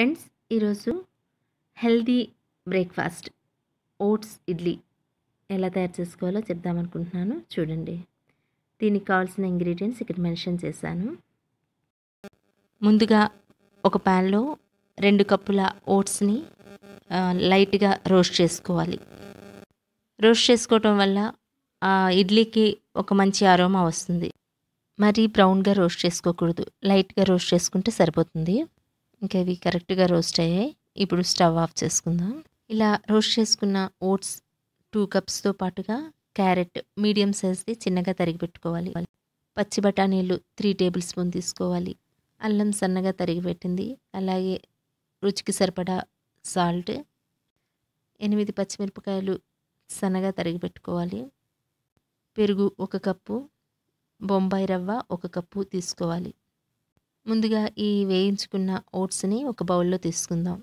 friends ఈరోజు healthy breakfast oats idli ఎలా తయారు చేసుకోవాలో చెప్దామనుకుంటున్నాను చూడండి దీనికి కావాల్సిన ఇంగ్రీడియంట్స్ ఇక్కడ మెన్షన్ చేశాను ముందుగా ఒక ప్యాన్లో రెండు కప్పుల ఓట్స్ని లైట్గా రోస్ట్ చేసుకోవాలి రోస్ట్ చేసుకోవటం వల్ల ఇడ్లీకి ఒక మంచి అరోమా వస్తుంది మరీ బ్రౌన్గా రోస్ట్ చేసుకోకూడదు లైట్గా రోస్ట్ చేసుకుంటే సరిపోతుంది ఇంకా ఇవి కరెక్ట్గా రోస్ట్ అయ్యాయి ఇప్పుడు స్టవ్ ఆఫ్ చేసుకుందాం ఇలా రోస్ట్ చేసుకున్న ఓట్స్ టూ కప్స్తో పాటుగా క్యారెట్ మీడియం సైజ్ది చిన్నగా తరిగి పెట్టుకోవాలి పచ్చి బఠానీలు త్రీ టేబుల్ స్పూన్ తీసుకోవాలి అల్లం సన్నగా తరిగి పెట్టింది అలాగే రుచికి సరిపడా సాల్ట్ ఎనిమిది పచ్చిమిరపకాయలు సన్నగా తరిగి పెట్టుకోవాలి పెరుగు ఒక కప్పు బొంబాయి రవ్వ ఒక కప్పు తీసుకోవాలి ముందుగా ఈ వేయించుకున్న ఓట్స్ని ఒక బౌల్లో తీసుకుందాం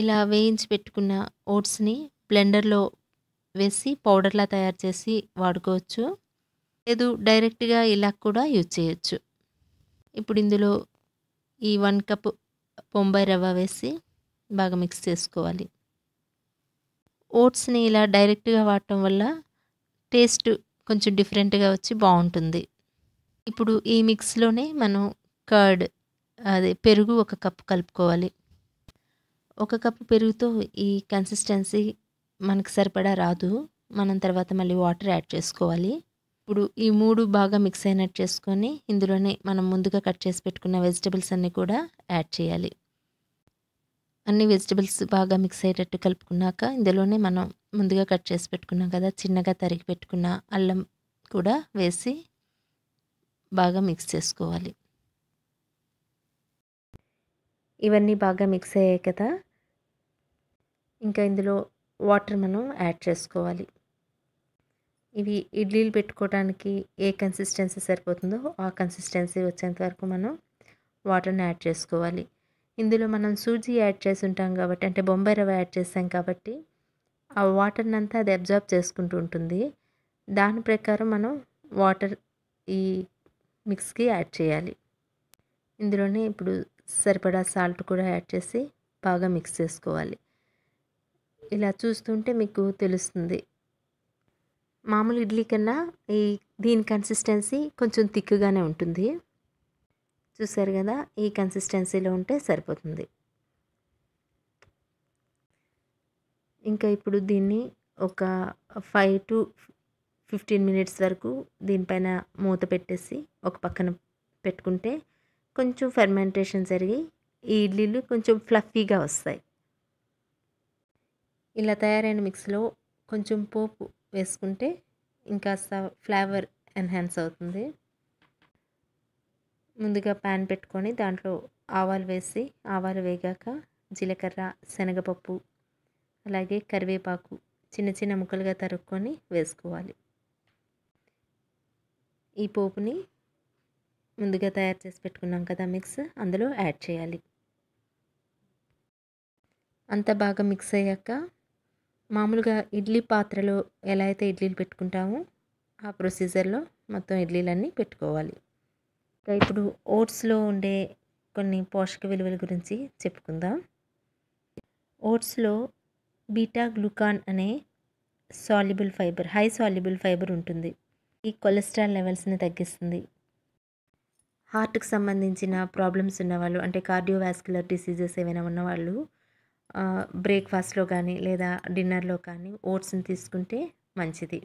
ఇలా వేయించి పెట్టుకున్న ఓట్స్ని బ్లెండర్లో వేసి పౌడర్లా తయారు చేసి వాడుకోవచ్చు లేదు డైరెక్ట్గా ఇలా కూడా యూజ్ చేయొచ్చు ఇప్పుడు ఇందులో ఈ వన్ కప్ బొంబాయి రవ్వ వేసి బాగా మిక్స్ చేసుకోవాలి ఓట్స్ని ఇలా డైరెక్ట్గా వాడటం వల్ల టేస్ట్ కొంచెం డిఫరెంట్గా వచ్చి బాగుంటుంది ఇప్పుడు ఈ మిక్స్లోనే మనం కర్డ్ అదే పెరుగు ఒక కప్పు కలుపుకోవాలి ఒక కప్పు పెరుగుతో ఈ కన్సిస్టెన్సీ మనకు సరిపడా రాదు మనం తర్వాత మళ్ళీ వాటర్ యాడ్ చేసుకోవాలి ఇప్పుడు ఈ మూడు బాగా మిక్స్ అయినట్టు చేసుకొని ఇందులోనే మనం ముందుగా కట్ చేసి పెట్టుకున్న వెజిటబుల్స్ అన్నీ కూడా యాడ్ చేయాలి అన్ని వెజిటబుల్స్ బాగా మిక్స్ అయ్యేటట్టు కలుపుకున్నాక ఇందులోనే మనం ముందుగా కట్ చేసి పెట్టుకున్నాం కదా చిన్నగా తరిగి పెట్టుకున్న అల్లం కూడా వేసి బాగా మిక్స్ చేసుకోవాలి ఇవన్నీ బాగా మిక్స్ అయ్యాయి కదా ఇంకా ఇందులో వాటర్ మనం యాడ్ చేసుకోవాలి ఇవి ఇడ్లీలు పెట్టుకోవడానికి ఏ కన్సిస్టెన్సీ సరిపోతుందో ఆ కన్సిస్టెన్సీ వచ్చేంత వరకు మనం వాటర్ని యాడ్ చేసుకోవాలి ఇందులో మనం సూజీ యాడ్ చేసి ఉంటాం కాబట్టి అంటే బొంబాయి రవ్వ యాడ్ చేసాం కాబట్టి ఆ వాటర్ని అంతా అది అబ్జర్బ్ చేసుకుంటూ ఉంటుంది దాని ప్రకారం మనం వాటర్ ఈ మిక్స్కి యాడ్ చేయాలి ఇందులోనే ఇప్పుడు సరిపడా సాల్ట్ కూడా యాడ్ చేసి బాగా మిక్స్ చేసుకోవాలి ఇలా చూస్తుంటే మీకు తెలుస్తుంది మామూలు ఇడ్లీ కన్నా ఈ దీని కన్సిస్టెన్సీ కొంచెం థిక్గానే ఉంటుంది చూసారు కదా ఈ కన్సిస్టెన్సీలో ఉంటే సరిపోతుంది ఇంకా ఇప్పుడు దీన్ని ఒక ఫైవ్ టు ఫిఫ్టీన్ మినిట్స్ వరకు దీనిపైన మూత పెట్టేసి ఒక పక్కన పెట్టుకుంటే కొంచెం ఫెర్మెంటేషన్ జరిగి ఈ ఇడ్లీలు కొంచెం ఫ్లఫీగా వస్తాయి ఇలా తయారైన మిక్స్లో కొంచెం పోపు వేసుకుంటే ఇంకాస్త ఫ్లేవర్ ఎన్హాన్స్ అవుతుంది ముందుగా ప్యాన్ పెట్టుకొని దాంట్లో ఆవాలు వేసి ఆవాలు వేగాక జీలకర్ర శనగపప్పు అలాగే కరివేపాకు చిన్న చిన్న ముక్కలుగా తరుక్కొని వేసుకోవాలి ఈ పోపుని ముందుగా తయారు చేసి పెట్టుకున్నాం కదా మిక్స్ అందులో యాడ్ చేయాలి అంత బాగా మిక్స్ అయ్యాక మామూలుగా ఇడ్లీ పాత్రలో ఎలా అయితే ఇడ్లీలు పెట్టుకుంటామో ఆ ప్రొసీజర్లో మొత్తం ఇడ్లీలన్నీ పెట్టుకోవాలి ఇప్పుడు ఓట్స్లో ఉండే కొన్ని పోషక విలువల గురించి చెప్పుకుందాం ఓట్స్లో బీటా గ్లూకాన్ అనే soluble fibre high soluble fibre ఉంటుంది ఈ కొలెస్ట్రాల్ లెవెల్స్ని తగ్గిస్తుంది హార్ట్కి సంబంధించిన ప్రాబ్లమ్స్ ఉన్నవాళ్ళు అంటే కార్డియోవాస్కులర్ డిసీజెస్ ఏమైనా ఉన్నవాళ్ళు బ్రేక్ఫాస్ట్లో కానీ లేదా డిన్నర్లో కానీ ఓట్స్ని తీసుకుంటే మంచిది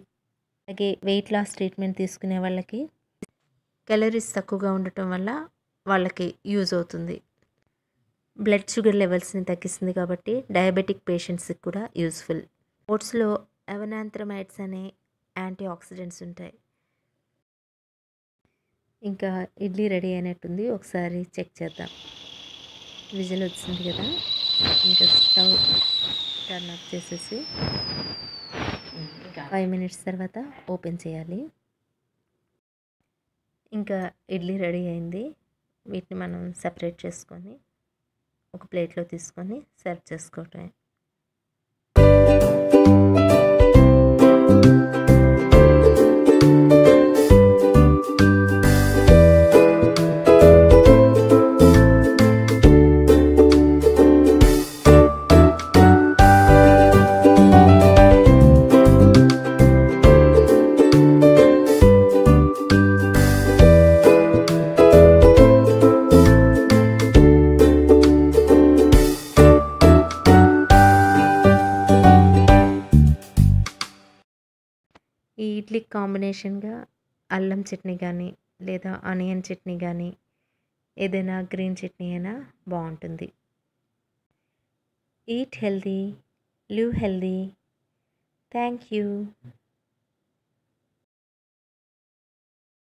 అలాగే వెయిట్ లాస్ ట్రీట్మెంట్ తీసుకునే వాళ్ళకి క్యాలరీస్ తక్కువగా ఉండటం వల్ల వాళ్ళకి యూజ్ అవుతుంది బ్లడ్ షుగర్ లెవెల్స్ని తగ్గిస్తుంది కాబట్టి డయాబెటిక్ పేషెంట్స్కి కూడా యూస్ఫుల్ ఓట్స్లో అవనాంత్రమైడ్స్ అనే యాంటీ ఆక్సిడెంట్స్ ఉంటాయి ఇంకా ఇడ్లీ రెడీ అయినట్టుంది ఒకసారి చెక్ చేద్దాం విజిల్ వచ్చింది కదా ఇంకా స్టవ్ టర్న్ ఆఫ్ చేసేసి ఫైవ్ మినిట్స్ తర్వాత ఓపెన్ చేయాలి ఇంకా ఇడ్లీ రెడీ అయింది వీటిని మనం సపరేట్ చేసుకొని ఒక ప్లేట్లో తీసుకొని సర్వ్ చేసుకోవటమే ఈ ఇడ్లీ కాంబినేషన్గా అల్లం చట్నీ కానీ లేదా ఆనియన్ చట్నీ కానీ ఏదైనా గ్రీన్ చట్నీ అయినా బాగుంటుంది eat healthy live healthy thank you